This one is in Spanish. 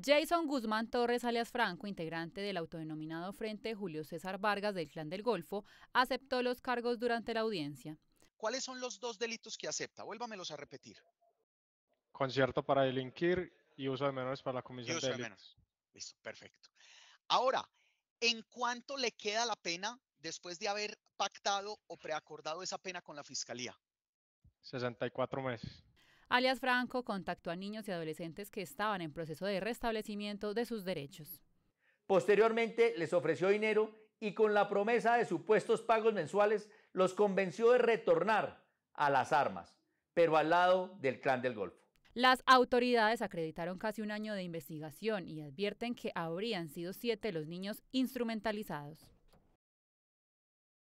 Jason Guzmán Torres, alias Franco, integrante del autodenominado Frente Julio César Vargas del Clan del Golfo, aceptó los cargos durante la audiencia. ¿Cuáles son los dos delitos que acepta? Vuélvamelos a repetir. Concierto para delinquir y uso de menores para la comisión de, de Listo, perfecto. Ahora, ¿en cuánto le queda la pena después de haber pactado o preacordado esa pena con la fiscalía? 64 meses alias Franco contactó a niños y adolescentes que estaban en proceso de restablecimiento de sus derechos. Posteriormente les ofreció dinero y con la promesa de supuestos pagos mensuales los convenció de retornar a las armas, pero al lado del clan del Golfo. Las autoridades acreditaron casi un año de investigación y advierten que habrían sido siete los niños instrumentalizados.